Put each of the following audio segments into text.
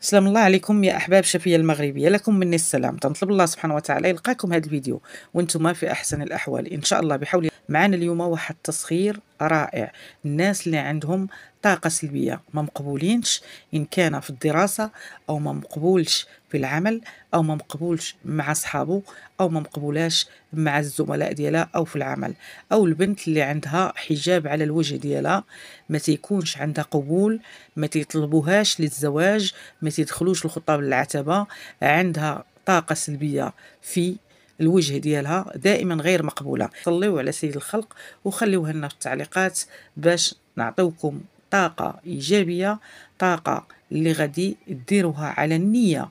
سلام الله عليكم يا احباب شفية المغربيه لكم مني السلام تنطلب الله سبحانه وتعالى يلقاكم هذا الفيديو وانتم في احسن الاحوال ان شاء الله بحول معنا اليوم واحد التصغير رائع الناس اللي عندهم طاقة سلبية ما مقبولينش إن كان في الدراسة أو ما مقبولش في العمل أو ما مقبولش مع أصحابه أو ما مقبولاش مع الزملاء ديالها أو في العمل أو البنت اللي عندها حجاب على الوجه ديالها ما تيكونش عندها قبول ما تيطلبوهاش للزواج ما تيدخلوش الخطاب للعتبة عندها طاقة سلبية في الوجه ديالها دائما غير مقبوله صليو على سيد الخلق وخليوها لنا في التعليقات باش نعطيوكم طاقه ايجابيه طاقه اللي غادي ديروها على النية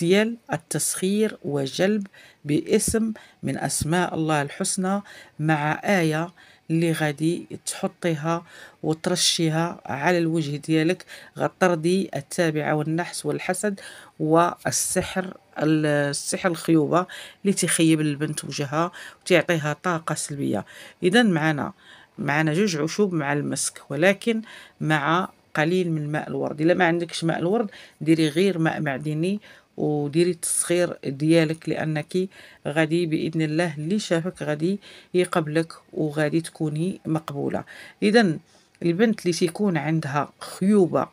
ديال التسخير وجلب باسم من أسماء الله الحسنى مع آية اللي غادي تحطيها وترشيها على الوجه ديالك غطردي التابعه والنحس والحسد والسحر السحر الخيوبه اللي تخيب البنت وجهها وتعطيها طاقه سلبيه اذا معنا معنا جوج عشوب مع المسك ولكن مع قليل من ماء الورد الا ما عندكش ماء الورد ديري غير ماء معدني وديري التسخير ديالك لانك غادي باذن الله اللي شافك غادي يقبلك وغادي تكوني مقبوله اذا البنت اللي تيكون عندها خيوبه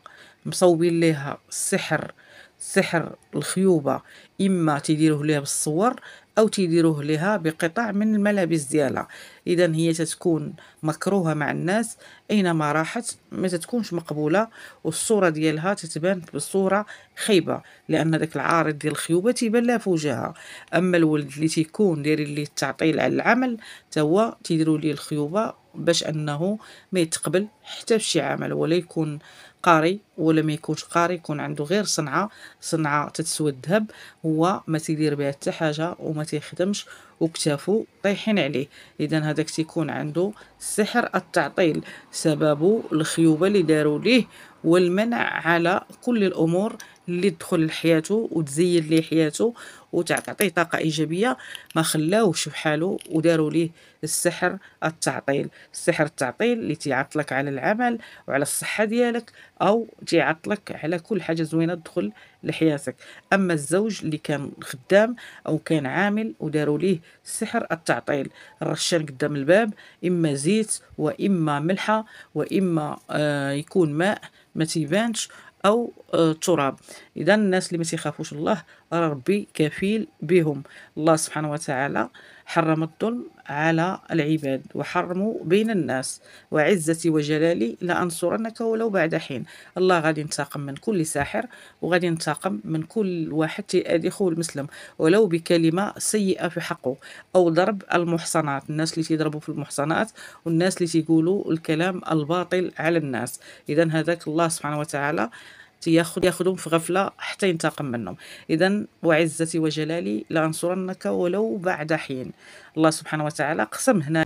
مصوبين ليها السحر سحر الخيوبه اما تيديروه ليها بالصور او تيديروه لها بقطع من الملابس ديالها اذا هي تتكون مكروهه مع الناس اينما راحت ما تتكونش مقبوله والصوره ديالها تتبان بصوره خايبه لان داك العارض ديال الخيوبه تيبان لها في وجهها اما الولد اللي تيكون داير ليه التعطيل على العمل تا هو تيديروا ليه الخيوبه باش انه ما يتقبل حتى في شي عمل ولا يكون قاري ولا ما يكونش قاري يكون عنده غير صنعه صنعه تتسوى الذهب هو ما تيدير بها حتى حاجه وما تيخدمش وكتافو طايحين عليه اذا هذاك تيكون عنده سحر التعطيل سبب الخيوبه اللي داروا ليه والمنع على كل الامور اللي تدخل لحياته وتزيد ليه حياته وتعطيه طاقة إيجابية ما خلاوش بحالو وداروا ليه السحر التعطيل السحر التعطيل اللي تيعطلك على العمل وعلى الصحة ديالك أو تيعطلك على كل حاجة زوينة تدخل لحياتك أما الزوج اللي كان خدام أو كان عامل وداروا ليه السحر التعطيل الرشان قدام الباب إما زيت وإما ملحة وإما آه يكون ماء ما تيبانش او آه، تراب اذا الناس اللي ما تيخافوش الله ربي كفيل بهم الله سبحانه وتعالى حرم الظلم على العباد وحرموا بين الناس وعزتي وجلالي لأنصرنك ولو بعد حين الله غادي ينتقم من كل ساحر وغادي ينتقم من كل واحد تيأذي خوه المسلم ولو بكلمة سيئة في حقه أو ضرب المحصنات الناس اللي تيضربوا في المحصنات والناس اللي تيقولوا الكلام الباطل على الناس إذا هذاك الله سبحانه وتعالى تياخذ ياخذهم في غفله حتى ينتقم منهم اذا وعزتي وجلالي لانصرنك ولو بعد حين الله سبحانه وتعالى قسم هنا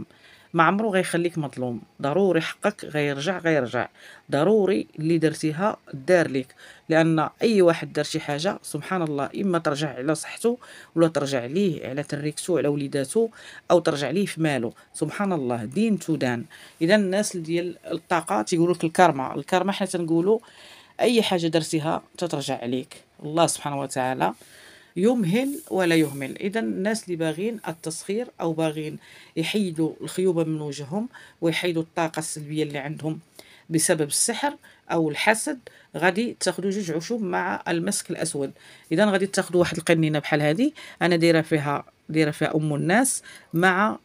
ما عمرو غيخليك مظلوم ضروري حقك غيرجع غيرجع ضروري اللي درتيها دار ليك لان اي واحد دار شي حاجه سبحان الله اما ترجع على صحته ولا ترجع ليه على تريكتو على وليداتو او ترجع ليه في ماله سبحان الله دين تدان اذا الناس ديال الطاقه تيقولوا لك الكارما الكارما حنا تنقولوا أي حاجة درتيها تترجع عليك الله سبحانه وتعالى يمهل ولا يهمل إذا الناس اللي باغين التسخير أو باغين يحيدوا الخيوبة من وجههم ويحيدوا الطاقة السلبية اللي عندهم بسبب السحر او الحسد غادي تاخذوا جوج عشوب مع المسك الاسود اذا غادي تاخذوا واحد القنينه بحال هذه انا دايره فيها دايره فيها ام الناس مع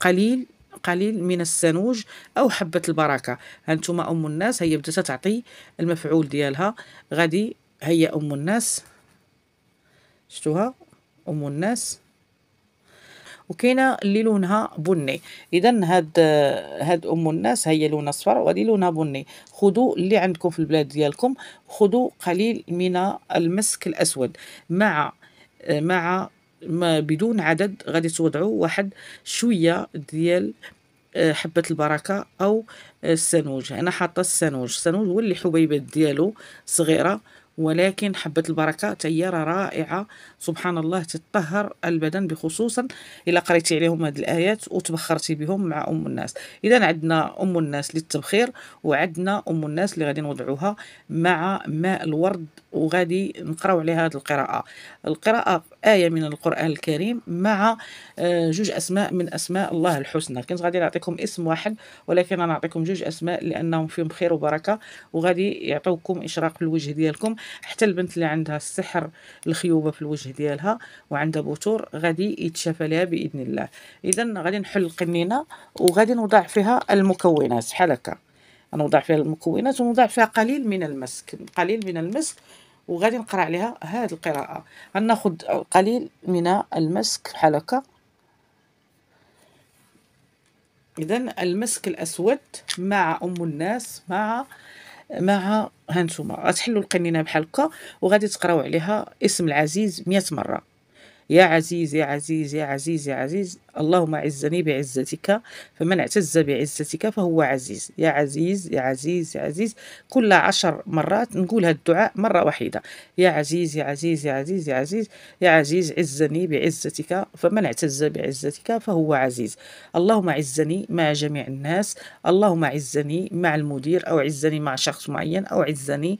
قليل قليل من السنوج او حبه البركه هانتوما ام الناس هي بدات تعطي المفعول ديالها غادي هي ام الناس شتوها ام الناس وكاينه اللي لونها بني اذا هاد هاد ام الناس هي لون اصفر وهذه لونها بني خذوا اللي عندكم في البلاد ديالكم خذوا قليل من المسك الاسود مع مع ما بدون عدد غادي توضعوا واحد شويه ديال آه، حبه البركه او آه، السنوج انا حاطه السنوج السنوج هو اللي حبيبات ديالو صغيره ولكن حبة البركة تيارة رائعة سبحان الله تطهر البدن بخصوصا إلا قريتي عليهم هاد الآيات وتبخرتي بهم مع أم الناس إذا عندنا أم الناس للتبخير وعندنا أم الناس اللي غادي نوضعوها مع ماء الورد وغادي نقراو عليها هاد القراءة القراءة آية من القرآن الكريم مع آه، جوج أسماء من أسماء الله الحسنى كنت غادي نعطيكم اسم واحد ولكن أنا نعطيكم جوج أسماء لأنهم فيهم خير وبركة وغادي يعطوكم إشراق في الوجه ديالكم حتى البنت اللي عندها السحر الخيوبة في الوجه ديالها وعندها بثور غادي يتشافى لها بإذن الله إذا غادي نحل القنينة وغادي نوضع فيها المكونات بحال هكا نوضع فيها المكونات ونوضع فيها قليل من المسك قليل من المسك وغادي نقرا عليها هذه القراءه غناخذ قليل من المسك بحال هكا اذا المسك الاسود مع ام الناس مع مع هانتوما غتحلوا القنينه بحال هكا وغادي تقراو عليها اسم العزيز 100 مره يا عزيز يا عزيز يا عزيز يا عزيز اللهم عزني بعزتك فمن اعتز بعزتك فهو عزيز يا عزيز يا عزيز يا عزيز كل عشر مرات نقول هذا الدعاء مرة واحدة يا عزيز يا عزيز يا عزيز يا عزيز يا عزيز عزني بعزتك فمن اعتز بعزتك فهو عزيز اللهم عزني مع جميع الناس اللهم عزني مع المدير أو عزني مع شخص معين أو عزني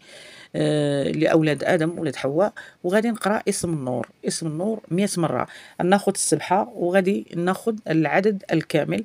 آه، لاولاد ادم ولاد حواء وغادي نقرا اسم النور اسم النور 100 مره ناخذ السبحه وغادي ناخذ العدد الكامل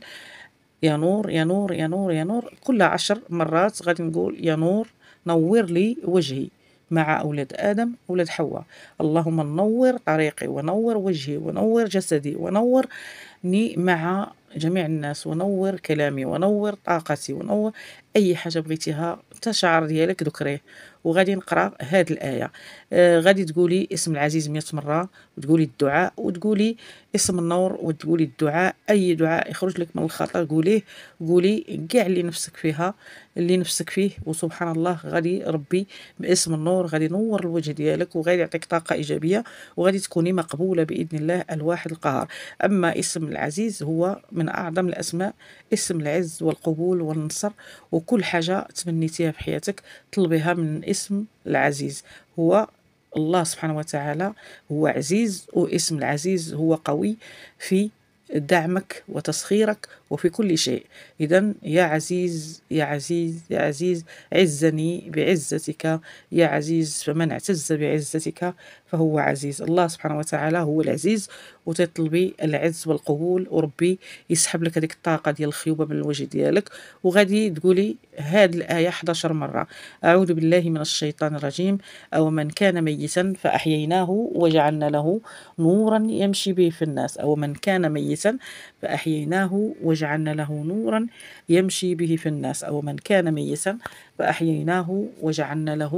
يا نور يا نور يا نور يا نور كل عشر مرات غادي نقول يا نور نور لي وجهي مع أولاد آدم أولاد حواء اللهم نور طريقي ونور وجهي ونور جسدي ونورني مع جميع الناس ونور كلامي ونور طاقتي ونور أي حاجة بغيتيها تا شعر ديالك ذكريه وغادي نقرا هاد الايه آه غادي تقولي اسم العزيز 100 مره وتقولي الدعاء وتقولي اسم النور وتقولي الدعاء اي دعاء يخرج لك من الخطر قوليه قولي كاع اللي نفسك فيها اللي نفسك فيه وسبحان الله غادي ربي باسم النور غادي ينور الوجه ديالك وغادي يعطيك طاقه ايجابيه وغادي تكوني مقبوله باذن الله الواحد القهار اما اسم العزيز هو من اعظم الاسماء اسم العز والقبول والنصر وكل حاجه تمنيتيها في حياتك طلبيها من الاسم العزيز هو الله سبحانه وتعالى هو عزيز واسم العزيز هو قوي في دعمك وتسخيرك وفي كل شيء إذا يا عزيز يا عزيز يا عزيز عزني بعزتك يا عزيز فمن اعتز بعزتك فهو عزيز الله سبحانه وتعالى هو العزيز وتطلبي العز والقبول وربي يسحب لك هذيك الطاقه ديال الخيوبه من الوجه ديالك وغادي تقولي هاد الايه 11 مره اعوذ بالله من الشيطان الرجيم او من كان ميتا فاحييناه وجعلنا له نورا يمشي به في الناس او من كان ميتا فاحييناه وجعلنا وجعلنا له نورا يمشي به في الناس أو من كان ميتا فأحييناه وجعلنا له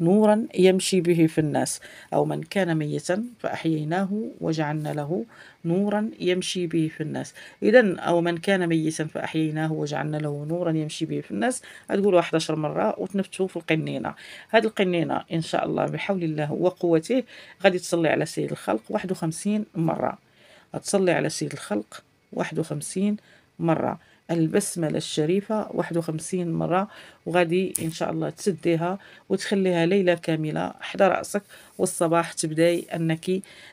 نورا يمشي به في الناس أو من كان ميتا فأحييناه وجعلنا له نورا يمشي به في الناس إذا أو من كان ميتا فأحييناه وجعلنا له نورا يمشي به في الناس هتقولوا 11 مرة وتنفتو في القنينة هاد القنينة إن شاء الله بحول الله وقوته غادي تصلي على سيد الخلق 51 مرة تصلي على سيد الخلق 51 مرة مرة البسملة الشريفة واحد وخمسين مرة وغادي إن شاء الله تسديها وتخليها ليلة كاملة حدا رأسك والصباح تبداي أنك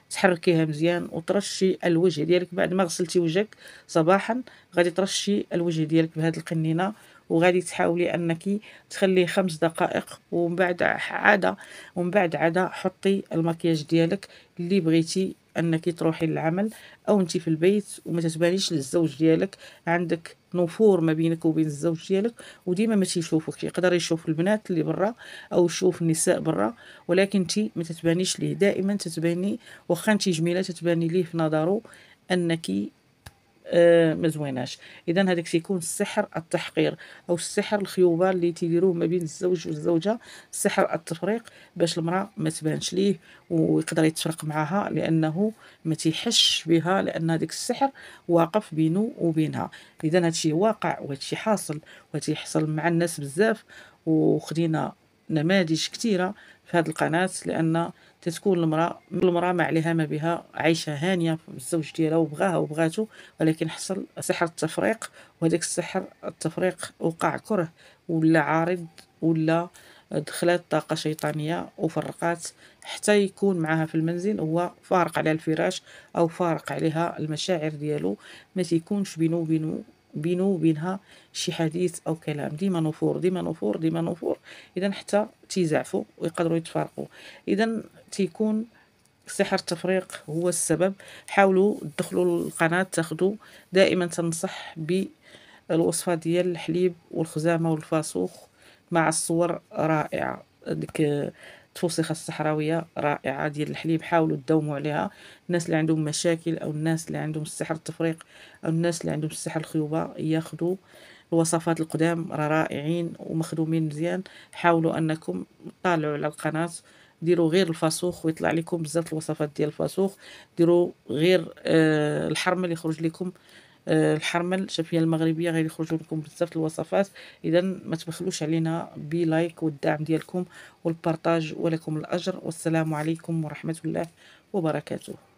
تحركيها مزيان وترشي الوجه ديالك بعد ما غسلتي وجهك صباحا غادي ترشي الوجه ديالك بهاد القنينة وغادي تحاولي انك تخليه خمس دقائق ومن بعد عاده ومن بعد عاده حطي المكياج ديالك اللي بغيتي انك تروحي للعمل او انت في البيت وما تتبانيش للزوج ديالك عندك نفور ما بينك وبين الزوج ديالك وديما ما تيشوفوك يقدر يشوف البنات اللي برا او يشوف النساء برا ولكن انت ما تتبانيش ليه دائما تتباني واخا انت جميله تتباني ليه في نظره انك آه، ما زويناش اذا هذاك تيكون سحر التحقير او السحر الخيوبه اللي تيديروه ما بين الزوج والزوجه سحر التفريق باش المراه ما تبانش ليه ويقدر يتفرق معها لانه ما تيحش بها لان هذاك السحر واقف بينه وبينها اذا هادشي واقع وهادشي حاصل وتيحصل مع الناس بزاف وخدينا نماذج كثيره في هذه القناه لان تتكون المراه المراه ما عليها ما بها عايشه هانيه بالزوج ديالها وبغاها وبغاتو ولكن حصل سحر التفريق وهذاك السحر التفريق وقع كره ولا عارض ولا دخلت طاقة شيطانية وفرقات حتى يكون معها في المنزل هو فارق عليها الفراش أو فارق عليها المشاعر ديالو ما تيكونش بينو وبينو بينه وبينها شي حديث او كلام ديما نفور ديما نفور ديما نفور اذا حتى تيزعفوا ويقدروا يتفارقوا اذا تيكون سحر التفريق هو السبب حاولوا تدخلوا القناه تاخذوا دائما تنصح بالوصفه ديال الحليب والخزامه والفاسوخ مع الصور رائعه ديك التوسخه الصحراويه رائعه ديال الحليب حاولوا تداوموا عليها الناس اللي عندهم مشاكل او الناس اللي عندهم السحر التفريق او الناس اللي عندهم السحر الخيوبه ياخذوا الوصفات القدام راه رائعين ومخدومين مزيان حاولوا انكم طالعوا على القناه ديروا غير الفاسوخ ويطلع لكم بزاف الوصفات ديال الفاسوخ ديروا غير آه، الحرمه اللي يخرج لكم الحرمل الشبيه المغربيه يخرجوا لكم بزاف الوصفات اذا ما تبخلوش علينا بلايك والدعم ديالكم والبارطاج ولكم الاجر والسلام عليكم ورحمه الله وبركاته